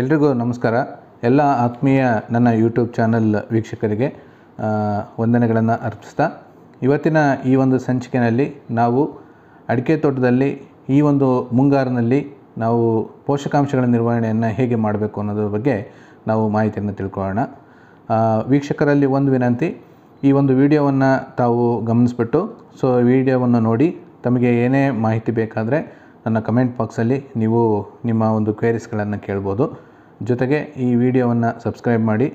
ಎಲ್ರಿಗೂ ನಮಸ್ಕಾರ ಎಲ್ಲ ಆತ್ಮೀಯ ನನ್ನ ಯೂಟ್ಯೂಬ್ ಚಾನಲ್ ವೀಕ್ಷಕರಿಗೆ ವಂದನೆಗಳನ್ನು ಅರ್ಪಿಸ್ತಾ ಇವತ್ತಿನ ಈ ಒಂದು ಸಂಚಿಕೆಯಲ್ಲಿ ನಾವು ಅಡಿಕೆ ತೋಟದಲ್ಲಿ ಈ ಒಂದು ಮುಂಗಾರಿನಲ್ಲಿ ನಾವು ಪೋಷಕಾಂಶಗಳ ನಿರ್ವಹಣೆಯನ್ನು ಹೇಗೆ ಮಾಡಬೇಕು ಅನ್ನೋದ್ರ ಬಗ್ಗೆ ನಾವು ಮಾಹಿತಿಯನ್ನು ತಿಳ್ಕೊಳ್ಳೋಣ ವೀಕ್ಷಕರಲ್ಲಿ ಒಂದು ವಿನಂತಿ ಈ ಒಂದು ವಿಡಿಯೋವನ್ನು ತಾವು ಗಮನಿಸ್ಬಿಟ್ಟು ಸೊ ವಿಡಿಯೋವನ್ನು ನೋಡಿ ತಮಗೆ ಏನೇ ಮಾಹಿತಿ ಬೇಕಾದರೆ ನನ್ನ ಕಮೆಂಟ್ ಬಾಕ್ಸಲ್ಲಿ ನೀವು ನಿಮ್ಮ ಒಂದು ಕ್ವೇರೀಸ್ಗಳನ್ನು ಕೇಳ್ಬೋದು ಜೊತೆಗೆ ಈ ವಿಡಿಯೋವನ್ನು ಸಬ್ಸ್ಕ್ರೈಬ್ ಮಾಡಿ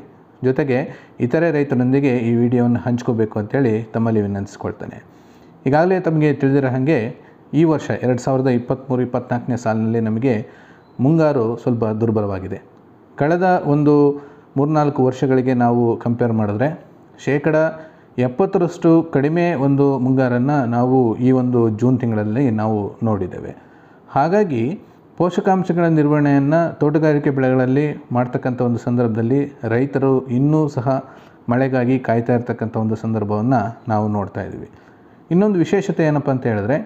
ಜೊತೆಗೆ ಇತರೆ ರೈತರೊಂದಿಗೆ ಈ ವಿಡಿಯೋವನ್ನು ಹಂಚ್ಕೋಬೇಕು ಅಂತೇಳಿ ತಮ್ಮಲ್ಲಿ ವಿನಂತಿಸ್ಕೊಳ್ತೇನೆ ಈಗಾಗಲೇ ತಮಗೆ ತಿಳಿದಿರೋ ಹಾಗೆ ಈ ವರ್ಷ ಎರಡು ಸಾವಿರದ ಇಪ್ಪತ್ತ್ಮೂರು ಇಪ್ಪತ್ತ್ನಾಲ್ಕನೇ ಸಾಲಿನಲ್ಲಿ ನಮಗೆ ಮುಂಗಾರು ಸ್ವಲ್ಪ ದುರ್ಬಲವಾಗಿದೆ ಕಳೆದ ಒಂದು ಮೂರ್ನಾಲ್ಕು ವರ್ಷಗಳಿಗೆ ನಾವು ಕಂಪೇರ್ ಮಾಡಿದ್ರೆ ಶೇಕಡ ಎಪ್ಪತ್ತರಷ್ಟು ಕಡಿಮೆ ಒಂದು ಮುಂಗಾರನ್ನು ನಾವು ಈ ಒಂದು ಜೂನ್ ತಿಂಗಳಲ್ಲಿ ನಾವು ನೋಡಿದ್ದೇವೆ ಹಾಗಾಗಿ ಪೋಷಕಾಂಶಗಳ ನಿರ್ವಹಣೆಯನ್ನು ತೋಟಗಾರಿಕೆ ಬೆಳೆಗಳಲ್ಲಿ ಮಾಡ್ತಕ್ಕಂಥ ಒಂದು ಸಂದರ್ಭದಲ್ಲಿ ರೈತರು ಇನ್ನೂ ಸಹ ಮಳೆಗಾಗಿ ಕಾಯ್ತಾ ಇರ್ತಕ್ಕಂಥ ಒಂದು ಸಂದರ್ಭವನ್ನು ನಾವು ನೋಡ್ತಾ ಇದ್ದೀವಿ ಇನ್ನೊಂದು ವಿಶೇಷತೆ ಏನಪ್ಪ ಅಂತ ಹೇಳಿದ್ರೆ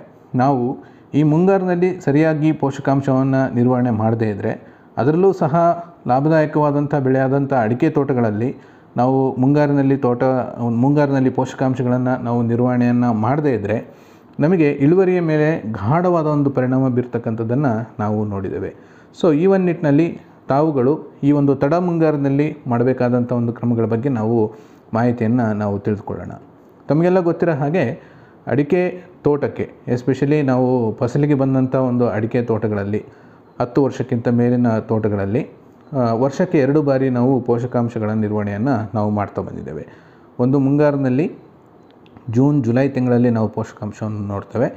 ನಾವು ಈ ಮುಂಗಾರಿನಲ್ಲಿ ಸರಿಯಾಗಿ ಪೋಷಕಾಂಶವನ್ನು ನಿರ್ವಹಣೆ ಮಾಡದೇ ಇದ್ದರೆ ಅದರಲ್ಲೂ ಸಹ ಲಾಭದಾಯಕವಾದಂಥ ಬೆಳೆಯಾದಂಥ ಅಡಿಕೆ ತೋಟಗಳಲ್ಲಿ ನಾವು ಮುಂಗಾರಿನಲ್ಲಿ ತೋಟ ಮುಂಗಾರಿನಲ್ಲಿ ಪೋಷಕಾಂಶಗಳನ್ನು ನಾವು ನಿರ್ವಹಣೆಯನ್ನು ಮಾಡದೇ ಇದ್ದರೆ ನಮಗೆ ಇಳುವರಿಯ ಮೇಲೆ ಗಾಢವಾದ ಒಂದು ಪರಿಣಾಮ ಬೀರ್ತಕ್ಕಂಥದ್ದನ್ನು ನಾವು ನೋಡಿದ್ದೇವೆ ಸೊ ಈ ಒಂದು ನಿಟ್ಟಿನಲ್ಲಿ ತಾವುಗಳು ಈ ಒಂದು ತಡ ಮುಂಗಾರಿನಲ್ಲಿ ಮಾಡಬೇಕಾದಂಥ ಒಂದು ಕ್ರಮಗಳ ಬಗ್ಗೆ ನಾವು ಮಾಹಿತಿಯನ್ನು ನಾವು ತಿಳಿದುಕೊಳ್ಳೋಣ ತಮಗೆಲ್ಲ ಗೊತ್ತಿರೋ ಹಾಗೆ ಅಡಿಕೆ ತೋಟಕ್ಕೆ ಎಸ್ಪೆಷಲಿ ನಾವು ಫಸಲಿಗೆ ಬಂದಂಥ ಒಂದು ಅಡಿಕೆ ತೋಟಗಳಲ್ಲಿ ಹತ್ತು ವರ್ಷಕ್ಕಿಂತ ಮೇಲಿನ ತೋಟಗಳಲ್ಲಿ ವರ್ಷಕ್ಕೆ ಎರಡು ಬಾರಿ ನಾವು ಪೋಷಕಾಂಶಗಳ ನಿರ್ವಹಣೆಯನ್ನು ನಾವು ಮಾಡ್ತಾ ಬಂದಿದ್ದೇವೆ ಒಂದು ಮುಂಗಾರಿನಲ್ಲಿ ಜೂನ್ ಜುಲೈ ತಿಂಗಳಲ್ಲಿ ನಾವು ಪೋಷಕಾಂಶವನ್ನು ನೋಡ್ತೇವೆ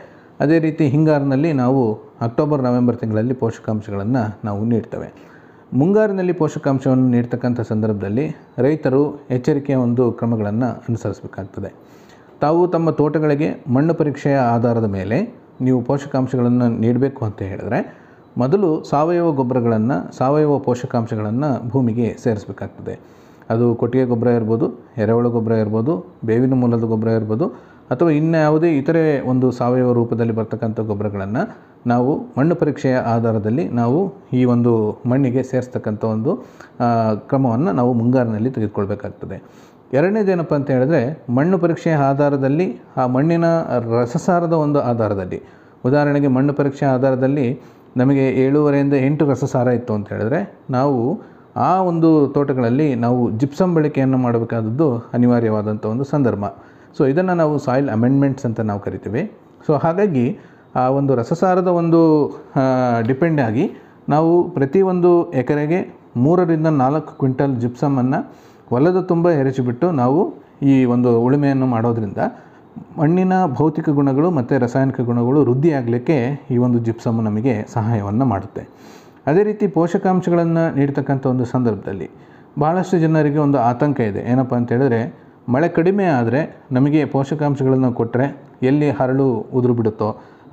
ಅದೇ ರೀತಿ ಹಿಂಗಾರಿನಲ್ಲಿ ನಾವು ಅಕ್ಟೋಬರ್ ನವೆಂಬರ್ ತಿಂಗಳಲ್ಲಿ ಪೋಷಕಾಂಶಗಳನ್ನು ನಾವು ನೀಡ್ತೇವೆ ಮುಂಗಾರಿನಲ್ಲಿ ಪೋಷಕಾಂಶವನ್ನು ನೀಡ್ತಕ್ಕಂಥ ಸಂದರ್ಭದಲ್ಲಿ ರೈತರು ಎಚ್ಚರಿಕೆಯ ಒಂದು ಕ್ರಮಗಳನ್ನು ಅನುಸರಿಸಬೇಕಾಗ್ತದೆ ತಾವು ತಮ್ಮ ತೋಟಗಳಿಗೆ ಮಣ್ಣು ಪರೀಕ್ಷೆಯ ಆಧಾರದ ಮೇಲೆ ನೀವು ಪೋಷಕಾಂಶಗಳನ್ನು ನೀಡಬೇಕು ಅಂತ ಹೇಳಿದ್ರೆ ಮೊದಲು ಸಾವಯವ ಗೊಬ್ಬರಗಳನ್ನು ಸಾವಯವ ಪೋಷಕಾಂಶಗಳನ್ನು ಭೂಮಿಗೆ ಸೇರಿಸಬೇಕಾಗ್ತದೆ ಅದು ಕೊಟ್ಟಿಗೆ ಗೊಬ್ಬರ ಇರ್ಬೋದು ಎರೆಹುಳು ಗೊಬ್ಬರ ಇರ್ಬೋದು ಬೇವಿನ ಮೂಲದ ಗೊಬ್ಬರ ಇರ್ಬೋದು ಅಥವಾ ಇನ್ಯಾವುದೇ ಇತರೆ ಒಂದು ಸಾವಯವ ರೂಪದಲ್ಲಿ ಬರ್ತಕ್ಕಂಥ ಗೊಬ್ಬರಗಳನ್ನು ನಾವು ಮಣ್ಣು ಪರೀಕ್ಷೆಯ ಆಧಾರದಲ್ಲಿ ನಾವು ಈ ಒಂದು ಮಣ್ಣಿಗೆ ಸೇರಿಸ್ತಕ್ಕಂಥ ಒಂದು ಕ್ರಮವನ್ನು ನಾವು ಮುಂಗಾರಿನಲ್ಲಿ ತೆಗೆದುಕೊಳ್ಬೇಕಾಗ್ತದೆ ಎರಡನೇದೇನಪ್ಪ ಅಂತ ಹೇಳಿದ್ರೆ ಮಣ್ಣು ಪರೀಕ್ಷೆಯ ಆಧಾರದಲ್ಲಿ ಆ ಮಣ್ಣಿನ ರಸಸಾರದ ಒಂದು ಆಧಾರದಲ್ಲಿ ಉದಾಹರಣೆಗೆ ಮಣ್ಣು ಪರೀಕ್ಷೆಯ ಆಧಾರದಲ್ಲಿ ನಮಗೆ ಏಳೂವರೆಯಿಂದ ಎಂಟು ರಸಸಾರ ಇತ್ತು ಅಂತ ಹೇಳಿದ್ರೆ ನಾವು ಆ ಒಂದು ತೋಟಗಳಲ್ಲಿ ನಾವು ಜಿಪ್ಸಮ್ ಬಳಕೆಯನ್ನು ಮಾಡಬೇಕಾದದ್ದು ಅನಿವಾರ್ಯವಾದಂಥ ಒಂದು ಸಂದರ್ಭ ಸೊ ಇದನ್ನು ನಾವು ಸಾಯಿಲ್ ಅಮೆಂಡ್ಮೆಂಟ್ಸ್ ಅಂತ ನಾವು ಕರಿತೀವಿ ಸೊ ಹಾಗಾಗಿ ಆ ಒಂದು ರಸಸಾರದ ಒಂದು ಡಿಪೆಂಡ್ ಆಗಿ ನಾವು ಪ್ರತಿಯೊಂದು ಎಕರೆಗೆ ಮೂರರಿಂದ ನಾಲ್ಕು ಕ್ವಿಂಟಲ್ ಜಿಪ್ಸಮನ್ನು ಹೊಲದ ತುಂಬ ಎರಚಿಬಿಟ್ಟು ನಾವು ಈ ಒಂದು ಉಳುಮೆಯನ್ನು ಮಾಡೋದರಿಂದ ಮಣ್ಣಿನ ಭೌತಿಕ ಗುಣಗಳು ಮತ್ತು ರಾಸಾಯನಿಕ ಗುಣಗಳು ವೃದ್ಧಿಯಾಗಲಿಕ್ಕೆ ಈ ಒಂದು ಜಿಪ್ಸಮ್ ನಮಗೆ ಸಹಾಯವನ್ನು ಮಾಡುತ್ತೆ ಅದೇ ರೀತಿ ಪೋಷಕಾಂಶಗಳನ್ನು ನೀಡ್ತಕ್ಕಂಥ ಒಂದು ಸಂದರ್ಭದಲ್ಲಿ ಭಾಳಷ್ಟು ಜನರಿಗೆ ಒಂದು ಆತಂಕ ಇದೆ ಏನಪ್ಪ ಅಂತ ಮಳೆ ಕಡಿಮೆ ಆದರೆ ನಮಗೆ ಪೋಷಕಾಂಶಗಳನ್ನು ಕೊಟ್ಟರೆ ಎಲ್ಲಿ ಹರಳು ಉದುರು ಬಿಡುತ್ತೋ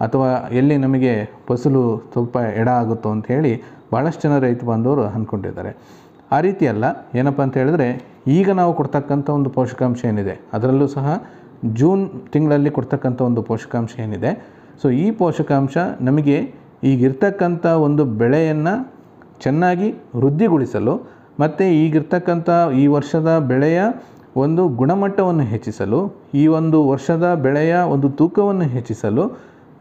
ಅಥವಾ ಎಲ್ಲಿ ನಮಗೆ ಫಸಲು ಸ್ವಲ್ಪ ಎಡ ಆಗುತ್ತೋ ಅಂತ ಹೇಳಿ ಭಾಳಷ್ಟು ಜನ ರೈತ ಬಾಂಧವರು ಅಂದ್ಕೊಂಡಿದ್ದಾರೆ ಆ ರೀತಿ ಅಲ್ಲ ಏನಪ್ಪ ಅಂತ ಹೇಳಿದ್ರೆ ಈಗ ನಾವು ಕೊಡ್ತಕ್ಕಂಥ ಒಂದು ಪೋಷಕಾಂಶ ಏನಿದೆ ಅದರಲ್ಲೂ ಸಹ ಜೂನ್ ತಿಂಗಳಲ್ಲಿ ಕೊಡ್ತಕ್ಕಂಥ ಒಂದು ಪೋಷಕಾಂಶ ಏನಿದೆ ಸೊ ಈ ಪೋಷಕಾಂಶ ನಮಗೆ ಈಗಿರ್ತಕ್ಕಂಥ ಒಂದು ಬೆಳೆಯನ್ನು ಚೆನ್ನಾಗಿ ವೃದ್ಧಿಗೊಳಿಸಲು ಮತ್ತು ಈಗಿರ್ತಕ್ಕಂಥ ಈ ವರ್ಷದ ಬೆಳೆಯ ಒಂದು ಗುಣಮಟ್ಟವನ್ನು ಹೆಚ್ಚಿಸಲು ಈ ಒಂದು ವರ್ಷದ ಬೆಳೆಯ ಒಂದು ತೂಕವನ್ನು ಹೆಚ್ಚಿಸಲು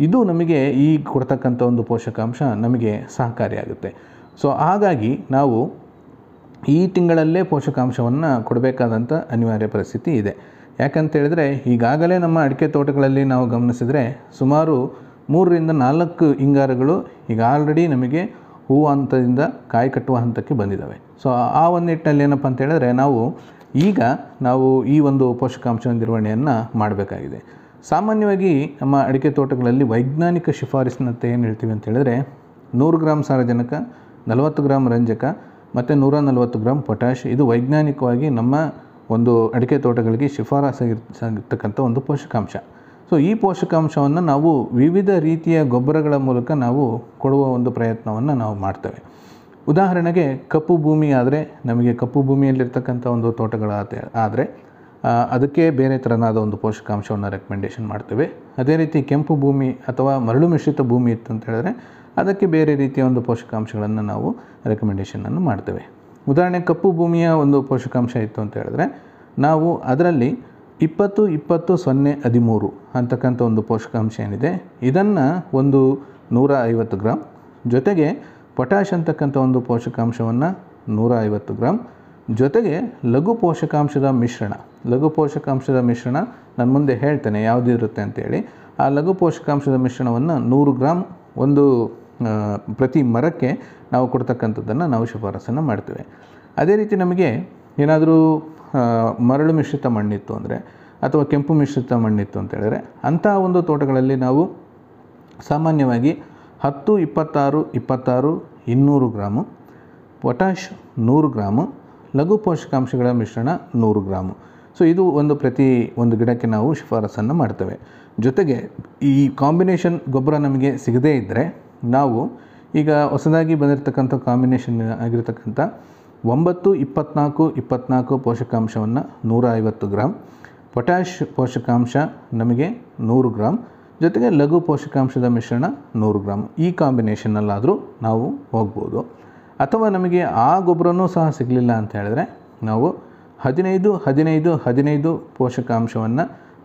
ಇದು ನಮಗೆ ಈ ಕೊಡ್ತಕ್ಕಂಥ ಒಂದು ಪೋಷಕಾಂಶ ನಮಗೆ ಸಹಕಾರಿಯಾಗುತ್ತೆ ಸೊ ಹಾಗಾಗಿ ನಾವು ಈ ತಿಂಗಳಲ್ಲೇ ಪೋಷಕಾಂಶವನ್ನು ಕೊಡಬೇಕಾದಂಥ ಅನಿವಾರ್ಯ ಪರಿಸ್ಥಿತಿ ಇದೆ ಯಾಕಂತೇಳಿದ್ರೆ ಈಗಾಗಲೇ ನಮ್ಮ ಅಡಿಕೆ ತೋಟಗಳಲ್ಲಿ ನಾವು ಗಮನಿಸಿದರೆ ಸುಮಾರು ಮೂರರಿಂದ ನಾಲ್ಕು ಇಂಗಾರಗಳು ಈಗ ಆಲ್ರೆಡಿ ನಮಗೆ ಹೂವು ಹಂತದಿಂದ ಕಾಯಿ ಕಟ್ಟುವ ಹಂತಕ್ಕೆ ಬಂದಿದ್ದಾವೆ ಸೊ ಆ ಒಂದು ನಿಟ್ಟಿನಲ್ಲಿ ಏನಪ್ಪ ಅಂತ ಹೇಳಿದ್ರೆ ನಾವು ಈಗ ನಾವು ಈ ಒಂದು ಪೋಷಕಾಂಶ ನಿರ್ವಹಣೆಯನ್ನು ಮಾಡಬೇಕಾಗಿದೆ ಸಾಮಾನ್ಯವಾಗಿ ನಮ್ಮ ಅಡಿಕೆ ತೋಟಗಳಲ್ಲಿ ವೈಜ್ಞಾನಿಕ ಶಿಫಾರಸಿನಂತೆ ಏನು ಹೇಳ್ತೀವಿ ಅಂತ ಹೇಳಿದ್ರೆ ನೂರು ಗ್ರಾಮ್ ಸಾರಜನಕ ನಲವತ್ತು ಗ್ರಾಮ್ ರಂಜಕ ಮತ್ತು ನೂರ ನಲವತ್ತು ಗ್ರಾಮ್ ಪೊಟ್ಯಾಶ್ ಇದು ವೈಜ್ಞಾನಿಕವಾಗಿ ನಮ್ಮ ಒಂದು ಅಡಿಕೆ ತೋಟಗಳಿಗೆ ಶಿಫಾರಸಾಗಿರ್ತಕ್ಕಂಥ ಒಂದು ಪೋಷಕಾಂಶ ಸೊ ಈ ಪೋಷಕಾಂಶವನ್ನು ನಾವು ವಿವಿಧ ರೀತಿಯ ಗೊಬ್ಬರಗಳ ಮೂಲಕ ನಾವು ಕೊಡುವ ಒಂದು ಪ್ರಯತ್ನವನ್ನು ನಾವು ಮಾಡ್ತೇವೆ ಉದಾಹರಣೆಗೆ ಕಪ್ಪು ಭೂಮಿ ಆದರೆ ನಮಗೆ ಕಪ್ಪು ಭೂಮಿಯಲ್ಲಿರ್ತಕ್ಕಂಥ ಒಂದು ತೋಟಗಳ ಆದರೆ ಅದಕ್ಕೆ ಬೇರೆ ಥರನಾದ ಒಂದು ಪೋಷಕಾಂಶವನ್ನು ರೆಕಮೆಂಡೇಷನ್ ಮಾಡ್ತೇವೆ ಅದೇ ರೀತಿ ಕೆಂಪು ಭೂಮಿ ಅಥವಾ ಮರಳು ಮಿಶ್ರಿತ ಭೂಮಿ ಇತ್ತು ಅಂತ ಹೇಳಿದ್ರೆ ಅದಕ್ಕೆ ಬೇರೆ ರೀತಿಯ ಒಂದು ಪೋಷಕಾಂಶಗಳನ್ನು ನಾವು ರೆಕಮೆಂಡೇಷನನ್ನು ಮಾಡ್ತೇವೆ ಉದಾಹರಣೆ ಕಪ್ಪು ಭೂಮಿಯ ಒಂದು ಪೋಷಕಾಂಶ ಇತ್ತು ಅಂತ ಹೇಳಿದ್ರೆ ನಾವು ಅದರಲ್ಲಿ ಇಪ್ಪತ್ತು ಇಪ್ಪತ್ತು ಸೊನ್ನೆ ಹದಿಮೂರು ಅಂತಕ್ಕಂಥ ಒಂದು ಪೋಷಕಾಂಶ ಏನಿದೆ ಇದನ್ನು ಒಂದು ನೂರ ಐವತ್ತು ಗ್ರಾಮ್ ಜೊತೆಗೆ ಪೊಟ್ಯಾಶ್ ಅಂತಕ್ಕಂಥ ಒಂದು ಪೋಷಕಾಂಶವನ್ನು ನೂರ ಐವತ್ತು ಗ್ರಾಮ್ ಜೊತೆಗೆ ಲಘು ಪೋಷಕಾಂಶದ ಮಿಶ್ರಣ ಲಘು ಪೋಷಕಾಂಶದ ಮಿಶ್ರಣ ನಾನು ಮುಂದೆ ಹೇಳ್ತೇನೆ ಯಾವುದಿರುತ್ತೆ ಅಂತೇಳಿ ಆ ಲಘು ಪೋಷಕಾಂಶದ ಮಿಶ್ರಣವನ್ನು ನೂರು ಗ್ರಾಮ್ ಒಂದು ಪ್ರತಿ ಮರಕ್ಕೆ ನಾವು ಕೊಡ್ತಕ್ಕಂಥದ್ದನ್ನು ನಾವು ಶಿಫಾರಸನ್ನು ಮಾಡ್ತೇವೆ ಅದೇ ರೀತಿ ನಮಗೆ ಏನಾದರೂ ಮರಳು ಮಿಶ್ರಿತ ಮಣ್ಣಿತ್ತು ಅಂದರೆ ಅಥವಾ ಕೆಂಪು ಮಿಶ್ರಿತ ಮಣ್ಣಿತ್ತು ಅಂತ ಹೇಳಿದರೆ ಅಂಥ ಒಂದು ತೋಟಗಳಲ್ಲಿ ನಾವು ಸಾಮಾನ್ಯವಾಗಿ ಹತ್ತು ಇಪ್ಪತ್ತಾರು ಇಪ್ಪತ್ತಾರು ಇನ್ನೂರು ಗ್ರಾಮು ಪೊಟ್ಯಾಶ್ ನೂರು ಗ್ರಾಮು ಲಘು ಪೋಷಕಾಂಶಗಳ ಮಿಶ್ರಣ ನೂರು ಗ್ರಾಮು ಸೊ ಇದು ಒಂದು ಪ್ರತಿ ಒಂದು ಗಿಡಕ್ಕೆ ನಾವು ಶಿಫಾರಸನ್ನು ಮಾಡ್ತೇವೆ ಜೊತೆಗೆ ಈ ಕಾಂಬಿನೇಷನ್ ಗೊಬ್ಬರ ನಮಗೆ ಸಿಗದೇ ಇದ್ದರೆ ನಾವು ಈಗ ಹೊಸದಾಗಿ ಬಂದಿರತಕ್ಕಂಥ ಕಾಂಬಿನೇಷನ್ ಆಗಿರತಕ್ಕಂಥ ಒಂಬತ್ತು ಇಪ್ಪತ್ನಾಲ್ಕು ಇಪ್ಪತ್ನಾಲ್ಕು ಪೋಷಕಾಂಶವನ್ನು ನೂರ ಐವತ್ತು ಗ್ರಾಮ್ ಪೊಟ್ಯಾಶ್ ಪೋಷಕಾಂಶ ನಮಗೆ ನೂರು ಗ್ರಾಮ್ ಜೊತೆಗೆ ಲಘು ಪೋಷಕಾಂಶದ ಮಿಶ್ರಣ ನೂರು ಗ್ರಾಮ್ ಈ ಕಾಂಬಿನೇಷನ್ನಲ್ಲಾದರೂ ನಾವು ಹೋಗ್ಬೋದು ಅಥವಾ ನಮಗೆ ಆ ಗೊಬ್ಬರನೂ ಸಹ ಸಿಗಲಿಲ್ಲ ಅಂತ ಹೇಳಿದ್ರೆ ನಾವು ಹದಿನೈದು ಹದಿನೈದು ಹದಿನೈದು ಪೋಷಕಾಂಶವನ್ನು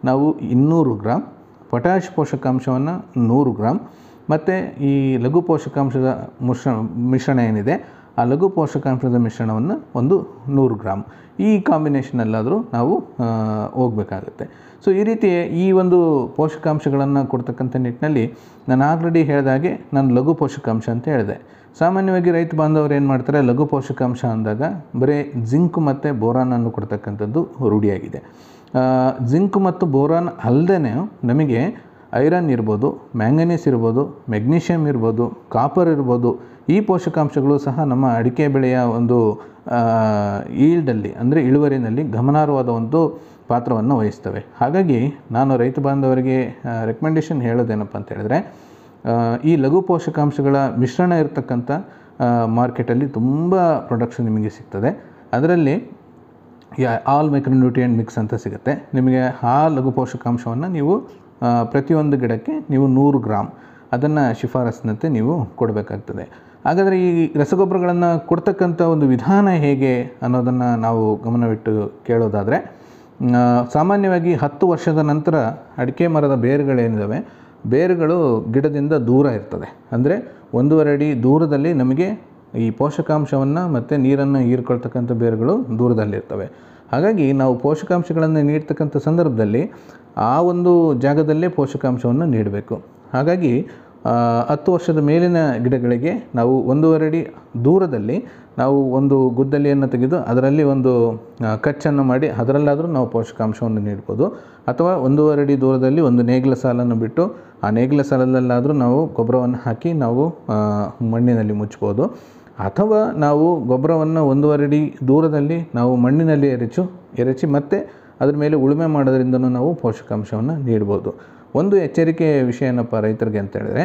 ನಾವು ಇನ್ನೂರು ಗ್ರಾಮ್ ಪೊಟ್ಯಾಶ್ ಪೋಷಕಾಂಶವನ್ನು ನೂರು ಗ್ರಾಮ್ ಮತ್ತು ಈ ಲಘು ಪೋಷಕಾಂಶದ ಮಿಶ್ರ ಮಿಶ್ರಣ ಏನಿದೆ ಆ ಲಘು ಪೋಷಕಾಂಶದ ಮಿಶ್ರಣವನ್ನು ಒಂದು ನೂರು ಗ್ರಾಮ್ ಈ ಕಾಂಬಿನೇಷನಲ್ಲಾದರೂ ನಾವು ಹೋಗಬೇಕಾಗುತ್ತೆ ಸೊ ಈ ರೀತಿ ಈ ಒಂದು ಪೋಷಕಾಂಶಗಳನ್ನು ಕೊಡ್ತಕ್ಕಂಥ ನಿಟ್ಟಿನಲ್ಲಿ ನಾನು ಆಲ್ರೆಡಿ ಹೇಳಿದಾಗೆ ನಾನು ಲಘು ಪೋಷಕಾಂಶ ಅಂತ ಹೇಳಿದೆ ಸಾಮಾನ್ಯವಾಗಿ ರೈತ ಬಾಂಧವರು ಏನು ಮಾಡ್ತಾರೆ ಲಘು ಪೋಷಕಾಂಶ ಅಂದಾಗ ಬರೀ ಜಿಂಕ್ ಮತ್ತು ಬೋರಾನನ್ನು ಕೊಡ್ತಕ್ಕಂಥದ್ದು ರೂಢಿಯಾಗಿದೆ ಜಿಂಕ್ ಮತ್ತು ಬೋರಾನ್ ಅಲ್ಲದೇ ನಮಗೆ ಐರನ್ ಇರ್ಬೋದು ಮ್ಯಾಂಗನೀಸ್ ಇರ್ಬೋದು ಮೆಗ್ನೀಷಿಯಮ್ ಇರ್ಬೋದು ಕಾಪರ್ ಇರ್ಬೋದು ಈ ಪೋಷಕಾಂಶಗಳು ಸಹ ನಮ್ಮ ಅಡಿಕೆ ಬೆಳೆಯ ಒಂದು ಈಲ್ಡಲ್ಲಿ ಅಂದರೆ ಇಳುವರಿನಲ್ಲಿ ಗಮನಾರ್ಹವಾದ ಒಂದು ಪಾತ್ರವನ್ನು ವಹಿಸ್ತವೆ ಹಾಗಾಗಿ ನಾನು ರೈತ ಬಾಂಧವರಿಗೆ ರೆಕಮೆಂಡೇಷನ್ ಹೇಳೋದೇನಪ್ಪ ಅಂತ ಹೇಳಿದ್ರೆ ಈ ಲಘು ಪೋಷಕಾಂಶಗಳ ಮಿಶ್ರಣ ಇರತಕ್ಕಂಥ ಮಾರ್ಕೆಟಲ್ಲಿ ತುಂಬ ಪ್ರೊಡಕ್ಷನ್ ನಿಮಗೆ ಸಿಗ್ತದೆ ಅದರಲ್ಲಿ ಯಾ ಆಲ್ ಮೈಕ್ರೋನ್ಯೂಟ್ರಿಯೆಂಟ್ ಮಿಕ್ಸ್ ಅಂತ ಸಿಗುತ್ತೆ ನಿಮಗೆ ಆ ಲಘು ಪೋಷಕಾಂಶವನ್ನು ನೀವು ಪ್ರತಿಯೊಂದು ಗಿಡಕ್ಕೆ ನೀವು ನೂರು ಗ್ರಾಮ್ ಅದನ್ನು ಶಿಫಾರಸ್ಸಿನಂತೆ ನೀವು ಕೊಡಬೇಕಾಗ್ತದೆ ಹಾಗಾದರೆ ಈ ರಸಗೊಬ್ಬರಗಳನ್ನು ಕೊಡ್ತಕ್ಕಂಥ ಒಂದು ವಿಧಾನ ಹೇಗೆ ಅನ್ನೋದನ್ನು ನಾವು ಗಮನವಿಟ್ಟು ಕೇಳೋದಾದರೆ ಸಾಮಾನ್ಯವಾಗಿ ಹತ್ತು ವರ್ಷದ ನಂತರ ಅಡಿಕೆ ಮರದ ಬೇರುಗಳೇನಿದ್ದಾವೆ ಬೇರುಗಳು ಗಿಡದಿಂದ ದೂರ ಇರ್ತದೆ ಅಂದರೆ ಒಂದೂವರೆ ಅಡಿ ದೂರದಲ್ಲಿ ನಮಗೆ ಈ ಪೋಷಕಾಂಶವನ್ನು ಮತ್ತು ನೀರನ್ನು ಹೀರ್ಕೊಳ್ತಕ್ಕಂಥ ಬೇರುಗಳು ದೂರದಲ್ಲಿರ್ತವೆ ಹಾಗಾಗಿ ನಾವು ಪೋಷಕಾಂಶಗಳನ್ನು ನೀಡ್ತಕ್ಕಂಥ ಸಂದರ್ಭದಲ್ಲಿ ಆ ಒಂದು ಜಾಗದಲ್ಲೇ ಪೋಷಕಾಂಶವನ್ನು ನೀಡಬೇಕು ಹಾಗಾಗಿ ಹತ್ತು ವರ್ಷದ ಮೇಲಿನ ಗಿಡಗಳಿಗೆ ನಾವು ಒಂದೂವರೆ ಅಡಿ ದೂರದಲ್ಲಿ ನಾವು ಒಂದು ಗುದ್ದಲಿಯನ್ನು ತೆಗೆದು ಅದರಲ್ಲಿ ಒಂದು ಕಚ್ಚನ್ನು ಮಾಡಿ ಅದರಲ್ಲಾದರೂ ನಾವು ಪೋಷಕಾಂಶವನ್ನು ನೀಡ್ಬೋದು ಅಥವಾ ಒಂದೂವರೆ ಅಡಿ ದೂರದಲ್ಲಿ ಒಂದು ನೇಗಿಲ ಸಾಲನ್ನು ಬಿಟ್ಟು ಆ ನೇಗಿಲ ಸಾಲದಲ್ಲಾದರೂ ನಾವು ಗೊಬ್ಬರವನ್ನು ಹಾಕಿ ನಾವು ಮಣ್ಣಿನಲ್ಲಿ ಮುಚ್ಬೋದು ಅಥವಾ ನಾವು ಗೊಬ್ಬರವನ್ನು ಒಂದೂವರೆ ಅಡಿ ದೂರದಲ್ಲಿ ನಾವು ಮಣ್ಣಿನಲ್ಲಿ ಎರಚು ಎರಚಿ ಮತ್ತು ಅದರ ಮೇಲೆ ಉಳುಮೆ ಮಾಡೋದರಿಂದ ನಾವು ಪೋಷಕಾಂಶವನ್ನು ನೀಡ್ಬೋದು ಒಂದು ಎಚ್ಚರಿಕೆಯ ವಿಷಯ ಏನಪ್ಪ ರೈತರಿಗೆ ಅಂತ ಹೇಳಿದ್ರೆ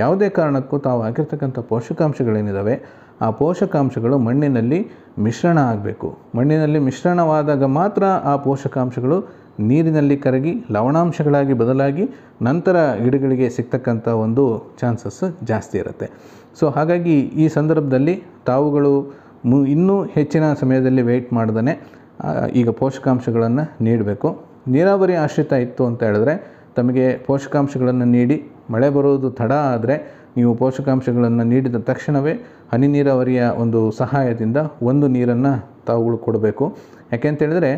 ಯಾವುದೇ ಕಾರಣಕ್ಕೂ ತಾವು ಹಾಕಿರ್ತಕ್ಕಂಥ ಪೋಷಕಾಂಶಗಳೇನಿದ್ದಾವೆ ಆ ಪೋಷಕಾಂಶಗಳು ಮಣ್ಣಿನಲ್ಲಿ ಮಿಶ್ರಣ ಆಗಬೇಕು ಮಣ್ಣಿನಲ್ಲಿ ಮಿಶ್ರಣವಾದಾಗ ಮಾತ್ರ ಆ ಪೋಷಕಾಂಶಗಳು ನೀರಿನಲ್ಲಿ ಕರಗಿ ಲವಣಾಂಶಗಳಾಗಿ ಬದಲಾಗಿ ನಂತರ ಗಿಡಗಳಿಗೆ ಸಿಗ್ತಕ್ಕಂಥ ಒಂದು ಚಾನ್ಸಸ್ ಜಾಸ್ತಿ ಇರುತ್ತೆ ಸೊ ಹಾಗಾಗಿ ಈ ಸಂದರ್ಭದಲ್ಲಿ ತಾವುಗಳು ಮು ಇನ್ನೂ ಹೆಚ್ಚಿನ ಸಮಯದಲ್ಲಿ ವೆಯ್ಟ್ ಮಾಡ್ದೇ ಈಗ ಪೋಷಕಾಂಶಗಳನ್ನು ನೀಡಬೇಕು ನೀರಾವರಿ ಆಶ್ರಿತ ಇತ್ತು ಅಂತ ಹೇಳಿದ್ರೆ ತಮಗೆ ಪೋಷಕಾಂಶಗಳನ್ನು ನೀಡಿ ಮಳೆ ಬರುವುದು ತಡ ಆದರೆ ನೀವು ಪೋಷಕಾಂಶಗಳನ್ನು ನೀಡಿದ ತಕ್ಷಣವೇ ಹನಿ ನೀರಾವರಿಯ ಒಂದು ಸಹಾಯದಿಂದ ಒಂದು ನೀರನ್ನು ತಾವುಗಳು ಕೊಡಬೇಕು ಯಾಕೆ ಅಂತೇಳಿದರೆ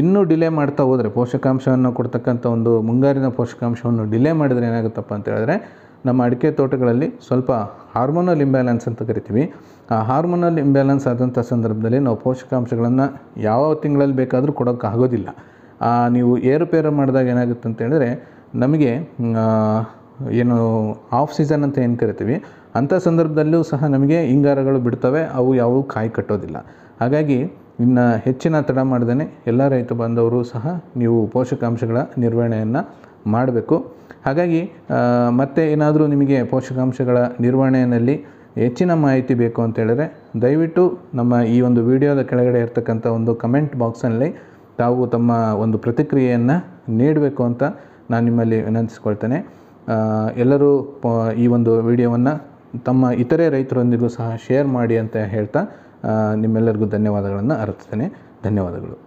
ಇನ್ನೂ ಡಿಲೇ ಮಾಡ್ತಾ ಹೋದರೆ ಪೋಷಕಾಂಶವನ್ನು ಕೊಡ್ತಕ್ಕಂಥ ಒಂದು ಮುಂಗಾರಿನ ಪೋಷಕಾಂಶವನ್ನು ಡಿಲೇ ಮಾಡಿದರೆ ಏನಾಗುತ್ತಪ್ಪ ಅಂತ ಹೇಳಿದ್ರೆ ನಮ್ಮ ಅಡಿಕೆ ತೋಟಗಳಲ್ಲಿ ಸ್ವಲ್ಪ ಹಾರ್ಮೋನಲ್ ಇಂಬ್ಯಾಲೆನ್ಸ್ ಅಂತ ಕರಿತೀವಿ ಆ ಹಾರ್ಮೋನಲ್ ಇಂಬ್ಯಾಲೆನ್ಸ್ ಆದಂಥ ಸಂದರ್ಭದಲ್ಲಿ ನಾವು ಪೋಷಕಾಂಶಗಳನ್ನು ಯಾವ ತಿಂಗಳಲ್ಲಿ ಬೇಕಾದರೂ ಕೊಡೋಕ್ಕಾಗೋದಿಲ್ಲ ನೀವು ಏರುಪೇರು ಮಾಡಿದಾಗ ಏನಾಗುತ್ತೆ ಅಂತ ಹೇಳಿದ್ರೆ ನಮಗೆ ಏನು ಆಫ್ ಸೀಸನ್ ಅಂತ ಏನು ಕರಿತೀವಿ ಅಂಥ ಸಂದರ್ಭದಲ್ಲೂ ಸಹ ನಮಗೆ ಹಿಂಗಾರಗಳು ಬಿಡ್ತವೆ ಅವು ಯಾವುವು ಕಾಯಿ ಕಟ್ಟೋದಿಲ್ಲ ಹಾಗಾಗಿ ಇನ್ನು ಹೆಚ್ಚಿನ ತಡ ಮಾಡ್ದೇ ಎಲ್ಲ ರೈತ ಬಂದವರು ಸಹ ನೀವು ಪೋಷಕಾಂಶಗಳ ನಿರ್ವಹಣೆಯನ್ನು ಮಾಡಬೇಕು ಹಾಗಾಗಿ ಮತ್ತೆ ಏನಾದರೂ ನಿಮಗೆ ಪೋಷಕಾಂಶಗಳ ನಿರ್ವಹಣೆಯಲ್ಲಿ ಹೆಚ್ಚಿನ ಮಾಹಿತಿ ಬೇಕು ಅಂತೇಳಿದರೆ ದಯವಿಟ್ಟು ನಮ್ಮ ಈ ಒಂದು ವಿಡಿಯೋದ ಕೆಳಗಡೆ ಇರ್ತಕ್ಕಂಥ ಒಂದು ಕಮೆಂಟ್ ಬಾಕ್ಸಲ್ಲಿ ತಾವು ತಮ್ಮ ಒಂದು ಪ್ರತಿಕ್ರಿಯೆಯನ್ನು ನೀಡಬೇಕು ಅಂತ ನಾನು ನಿಮ್ಮಲ್ಲಿ ವಿನಂತಿಸ್ಕೊಳ್ತೇನೆ ಎಲ್ಲರೂ ಈ ಒಂದು ವಿಡಿಯೋವನ್ನು ತಮ್ಮ ಇತರೆ ರೈತರೊಂದಿಗೂ ಸಹ ಶೇರ್ ಮಾಡಿ ಅಂತ ಹೇಳ್ತಾ ನಿಮ್ಮೆಲ್ಲರಿಗೂ ಧನ್ಯವಾದಗಳನ್ನು ಅರ್ಪಿಸ್ತೇನೆ ಧನ್ಯವಾದಗಳು